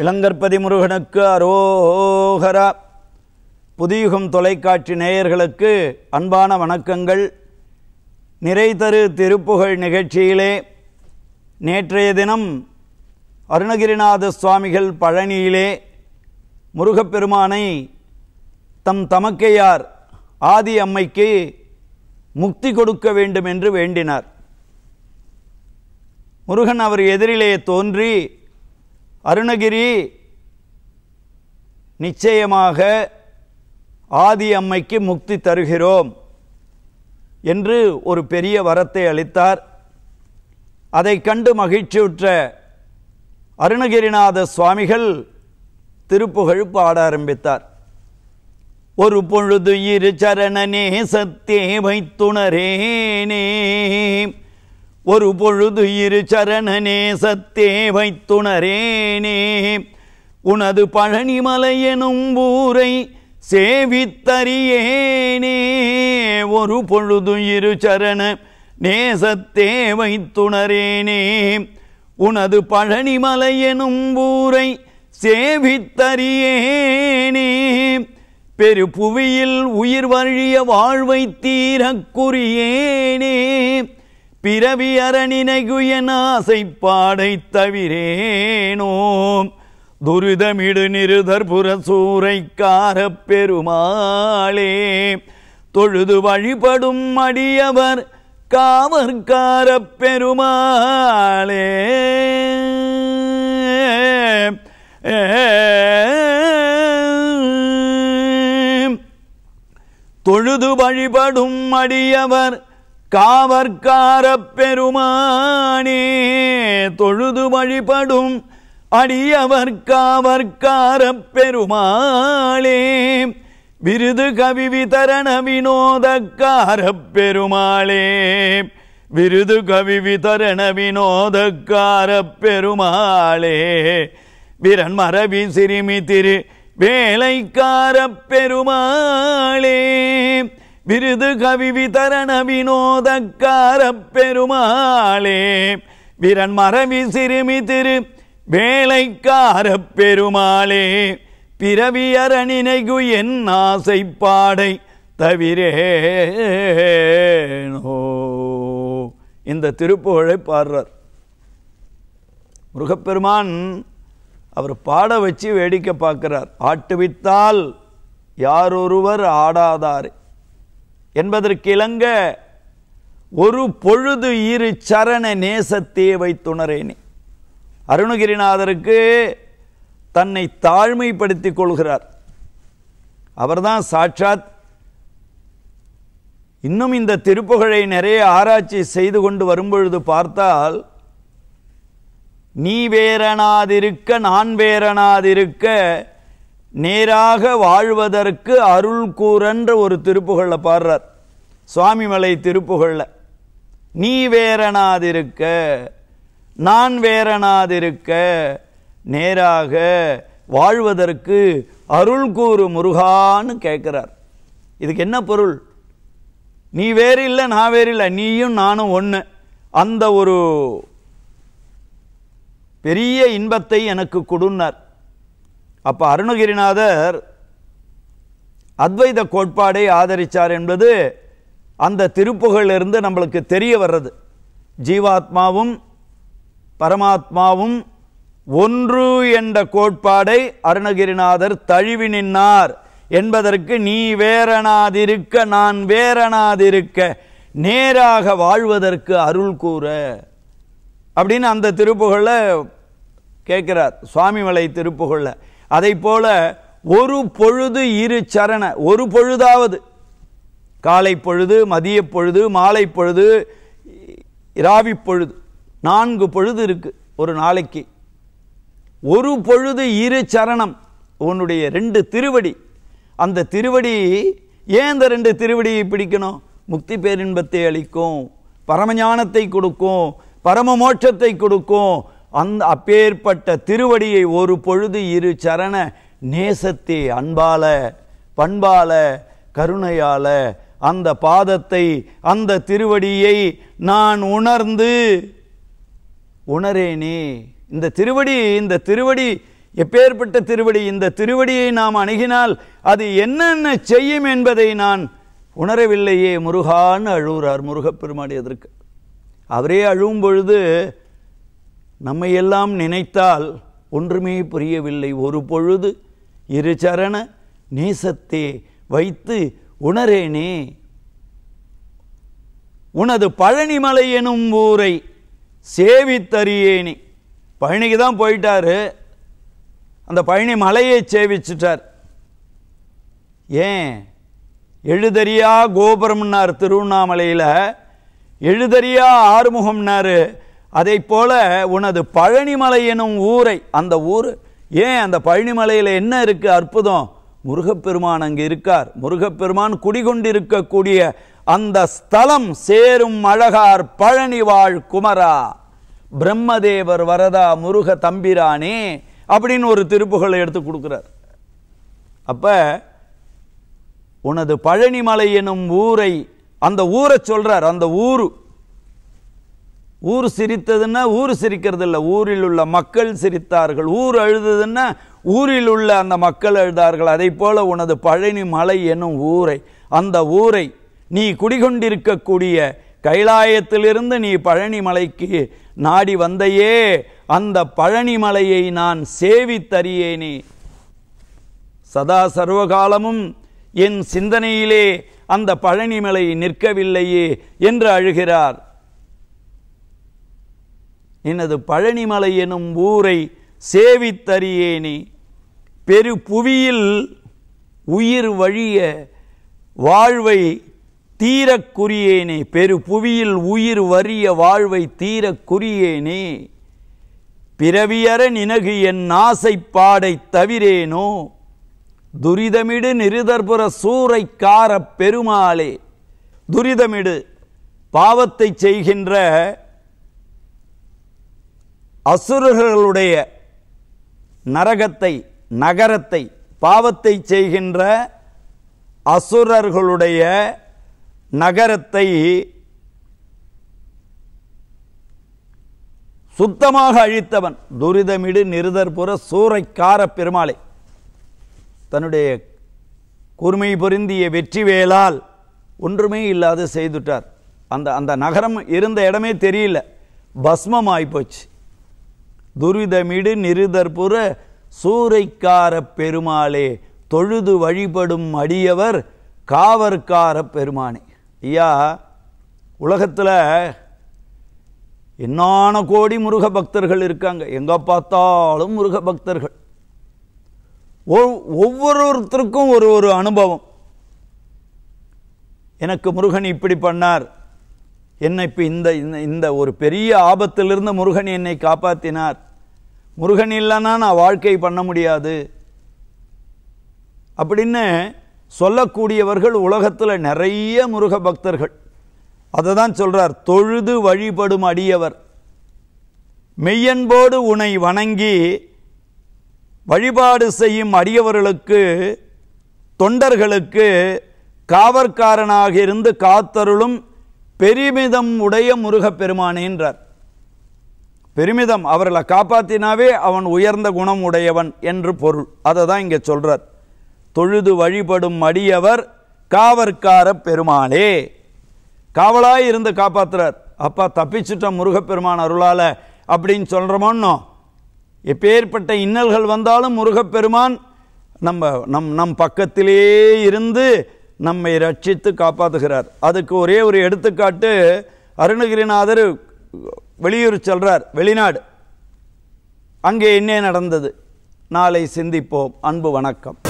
இளங்கற்பதி முருகனுக்கு அரோகரா புதியுகம் தொலைக்காட்சி நேயர்களுக்கு அன்பான வணக்கங்கள் நிறைதரு திருப்புகழ் நிகழ்ச்சியிலே நேற்றைய தினம் அருணகிரிநாத சுவாமிகள் பழனியிலே முருகப்பெருமானை தம் தமக்கையார் ஆதி அம்மைக்கு முக்தி கொடுக்க வேண்டும் என்று வேண்டினார் முருகன் அவர் எதிரிலே தோன்றி அருணகிரி நிச்சயமாக ஆதி அம்மைக்கு முக்தி தருகிறோம் என்று ஒரு பெரிய வரத்தை அளித்தார் அதை கண்டு மகிழ்ச்சியுற்ற அருணகிரிநாத சுவாமிகள் திருப்புகழ் பாட ஆரம்பித்தார் ஒரு பொழுது இரு சரணனே நேசத்தே வைத்துணரேனே ஒரு பொழுது இரு சரணனே சத்தே வைத்துணரேனே உனது பழனிமலை எனும் ஊரை சேவித்தறியேனே ஒரு பொழுது இரு சரண நேசத்தே வைத்துணரேனே உனது பழனிமலை எனும் ஊரை சேவித்தறியேனே பெரு புவியில் உயிர் வழிய வாழ்வை தீரக்குரியேனே பிறவி அரணினைகுயன் ஆசை பாடை தவிரேனோம் துரிதமிடு நிருதற்புற சூறைக்கார பெருமாளே தொழுது வழிபடும் அடியவர் காவற்கார பெருமாளே தொழுது வழிபடும் அடியவர் காவற்கார பெருமானே தொழுது வழிபடும் அடியவர் காவற்கார பெருமாளே விருது கவி விதரண வினோதக்கார பெருமாளே விருது கவி விதரண வினோதக்கார பெருமாளே விரன் மரபி சிறுமி திரு வேலைக்கார பெருமாளே விருது கவி தரண வினோதக்கார பெருமாளே விரன் மரவி சிறுமி திரு வேலைக்கார பெருமாளே பிறவியரணினைகு என் ஆசை பாடை தவிரேனோ இந்த திருப்புகழை பாடுறார் முருகப்பெருமான் அவர் பாட வச்சு வேடிக்கை பார்க்கிறார் ஆட்டுவித்தால் யாரொருவர் ஆடாதாரே என்பதற்கு இணங்க ஒரு பொழுது இரு சரண நேசத்தே வைத்துணரேனே அருணகிரிநாதருக்கு தன்னை தாழ்மைப்படுத்திக் கொள்கிறார் அவர்தான் சாட்சாத் இன்னும் இந்த திருப்புகழை நிறைய ஆராய்ச்சி செய்து கொண்டு வரும்பொழுது பார்த்தால் நீ வேரனாதிருக்க நான் வேரனாதிருக்க நேராக வாழ்வதற்கு அருள் கூறன்ற ஒரு திருப்புகளை பாடுறார் சுவாமிமலை திருப்புகளில் நீ வேறனாதிருக்க நான் வேறனாதிருக்க நேராக வாழ்வதற்கு அருள் கூறு முருகான்னு கேட்குறார் இதுக்கு என்ன பொருள் நீ வேறு இல்லை நான் வேறு இல்லை நீயும் நானும் ஒன்று அந்த ஒரு பெரிய இன்பத்தை எனக்கு கொடுன்னார் அப்போ அருணகிரிநாதர் அத்வைத கோட்பாடை ஆதரித்தார் என்பது அந்த திருப்புகளிலிருந்து நம்மளுக்கு தெரிய வர்றது ஜீவாத்மாவும் பரமாத்மாவும் ஒன்று என்ற கோட்பாடை அருணகிரிநாதர் தழுவி நின்னார் என்பதற்கு நீ வேறனாதிருக்க நான் வேறனாதிருக்க நேராக வாழ்வதற்கு அருள் கூற அப்படின்னு அந்த திருப்புகழ கேட்கிறார் சுவாமிமலை திருப்புகளை அதை போல ஒரு பொழுது இரு சரண ஒரு பொழுதாவது காலை பொழுது மதிய பொழுது மாலை பொழுது இராவி பொழுது நான்கு பொழுது இருக்கு ஒரு நாளைக்கு ஒரு பொழுது இரு சரணம் உன்னுடைய ரெண்டு திருவடி அந்த திருவடி ஏன் இந்த ரெண்டு திருவடியை பிடிக்கணும் முக்தி பேரின்பத்தை அளிக்கும் பரமஞானத்தை கொடுக்கும் பரம மோட்சத்தை கொடுக்கும் அந்த அப்பேற்பட்ட திருவடியை ஒரு பொழுது இரு சரண நேசத்தை அன்பால பண்பால கருணையால அந்த பாதத்தை அந்த திருவடியை நான் உணர்ந்து உணரேனே இந்த திருவடி இந்த திருவடி எப்பேற்பட்ட திருவடி இந்த திருவடியை நாம் அணுகினால் அது என்னென்ன செய்யும் என்பதை நான் உணரவில்லையே முருகான்னு அழுகிறார் முருகப்பெருமாடியதற்கு அவரே அழுவும் பொழுது நம்மை எல்லாம் நினைத்தால் ஒன்றுமே புரியவில்லை ஒரு பொழுது இரு சரண நேசத்தே வைத்து உணரேனே உனது பழனிமலை எனும் ஊரை சேவித்தறியேனே பழனிக்கு தான் போயிட்டார் அந்த பழனி மலையை சேவிச்சிட்டார் ஏன் எழுதறியா கோபுரம்னார் திருவண்ணாமலையில் எழுதறியா ஆறுமுகம்னாரு அதை போல உனது பழனிமலை எனும் ஊரை அந்த ஊர் ஏன் அந்த பழனிமலையில் என்ன இருக்குது அற்புதம் முருகப்பெருமான் அங்கே இருக்கார் முருகப்பெருமான் குடிகொண்டிருக்கக்கூடிய அந்த ஸ்தலம் சேரும் அழகார் பழனிவாழ் குமரா பிரம்மதேவர் வரதா முருக தம்பிரானே அப்படின்னு ஒரு திருப்புகளை எடுத்து கொடுக்குறார் அப்போ உனது பழனிமலை எனும் ஊரை அந்த ஊரை சொல்கிறார் அந்த ஊரு ஊர் சிரித்ததுன்னா ஊர் சிரிக்கிறது இல்லை ஊரில் உள்ள மக்கள் சிரித்தார்கள் ஊர் அழுததுன்னா ஊரில் உள்ள அந்த மக்கள் அழுதார்கள் அதை போல உனது பழனி மலை எனும் ஊரை அந்த ஊரை நீ குடிகொண்டிருக்கக்கூடிய கைலாயத்திலிருந்து நீ பழனி மலைக்கு நாடி வந்தையே அந்த பழனி மலையை நான் சேவித்தறியேனே சதா சர்வகாலமும் என் சிந்தனையிலே அந்த பழனிமலை நிற்கவில்லையே என்று அழுகிறார் எனது பழனிமலை எனும் ஊரை சேவித்தறியேனே பெரு புவியில் உயிர் வழிய வாழ்வை தீரக்குரியேனே பெரு புவியில் உயிர் வறிய வாழ்வை தீரக்குரியேனே பிறவியற நினகு என் பாடை தவிரேனோ துரிதமிடு நிருதர்புற சூறைக்கார பெருமாளே துரிதமிடு பாவத்தை செய்கின்ற அசுரர்களுடைய நரகத்தை நகரத்தை பாவத்தை செய்கின்ற அசுரர்களுடைய நகரத்தை சுத்தமாக அழித்தவன் துரிதமிடு நிருதர்புற சூறைக்கார பெருமாளை தன்னுடைய கூர்மை பொருந்திய வெற்றி வேலால் ஒன்றுமே இல்லாது செய்துட்டார் அந்த அந்த நகரம் இருந்த இடமே தெரியல பஸ்மம் ஆகிப்போச்சு துரிதமிடு நிருதற்புற சூறைக்கார பெருமாளே தொழுது வழிபடும் அடியவர் காவற்கார பெருமானே ஐயா உலகத்தில் என்னான கோடி முருக பக்தர்கள் இருக்காங்க எங்கே பார்த்தாலும் முருக பக்தர்கள் ஒவ்வொருத்தருக்கும் ஒரு ஒரு அனுபவம் எனக்கு முருகன் இப்படி பண்ணார் என்னை இப்போ இந்த இந்த ஒரு பெரிய ஆபத்திலிருந்து முருகன் என்னை காப்பாற்றினார் முருகன் இல்லைன்னா நான் வாழ்க்கை பண்ண முடியாது அப்படின்னு சொல்லக்கூடியவர்கள் உலகத்தில் நிறைய முருக பக்தர்கள் அதை தான் சொல்கிறார் தொழுது வழிபடும் அடியவர் மெய்யன்போடு உனை வணங்கி வழிபாடு செய்யும் அடியவர்களுக்கு தொண்டர்களுக்கு காவற்காரனாக இருந்து காத்தருளும் பெருமிதம் உடைய என்றார் பெருமிதம் அவர்களை காப்பாற்றினாவே அவன் உயர்ந்த குணம் உடையவன் என்று பொருள் அதை தான் இங்கே சொல்கிறார் தொழுது வழிபடும் அடியவர் காவற்கார பெருமானே காவலாய் இருந்து காப்பாத்துறார் அப்பா தப்பிச்சுட்ட முருகப்பெருமான் அருளால் அப்படின்னு சொல்கிறோமோன்னோ எப்பேற்பட்ட இன்னல்கள் வந்தாலும் முருகப்பெருமான் நம்ம நம் நம் பக்கத்திலே இருந்து நம்மை ரட்சித்து காப்பாற்றுகிறார் அதுக்கு ஒரே ஒரு எடுத்துக்காட்டு அருணகிரிநாதர் வெளியூர் செல்றார் வெளிநாடு அங்கே என்ன நடந்தது நாளை சிந்திப்போம் அன்பு வணக்கம்